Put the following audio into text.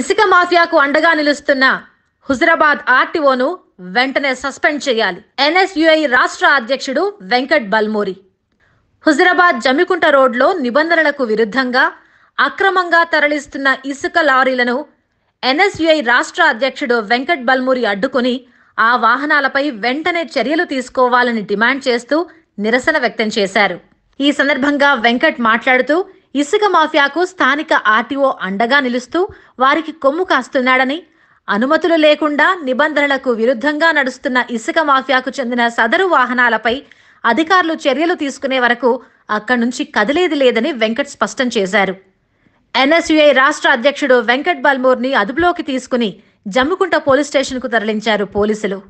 ఇసుక మాఫియాకు అండగా నిలుస్తున్న హుజరాబాద్ ఆర్టీఓను వెంటనే సస్పెండ్ చేయాలి ఎన్ఎస్యుఐ రాష్ట్ర అధ్యక్షుడు వెంకట్ బల్మూరి హుజరాబాద్ జమికుంట రోడ్లో నిబంధనలకు విరుద్ధంగా అక్రమంగా తరలిస్తున్న ఇసుక లారీలను ఎన్ఎస్యుఐ రాష్ట్ర అధ్యక్షుడు వెంకట్ బల్మూరి అడ్డుకుని ఆ వాహనాలపై వెంటనే చర్యలు తీసుకోవాలని డిమాండ్ చేస్తూ నిరసన వ్యక్తం చేశారు ఈ సందర్భంగా వెంకట్ మాట్లాడుతూ ఇసుక మాఫియాకు స్థానిక ఆర్టీఓ అండగా నిలుస్తూ వారికి కొమ్ము కాస్తున్నాడని అనుమతులు లేకుండా నిబంధనలకు విరుద్ధంగా నడుస్తున్న ఇసుక మాఫియాకు చెందిన సదరు వాహనాలపై అధికారులు చర్యలు తీసుకునే వరకు అక్కడి నుంచి కదిలేది లేదని వెంకట్ స్పష్టం చేశారు ఎన్ఎస్యుఐ రాష్ట్ర అధ్యక్షుడు వెంకట్ బల్మూర్ని అదుపులోకి తీసుకుని జమ్ముకుంట పోలీస్ స్టేషన్కు తరలించారు పోలీసులు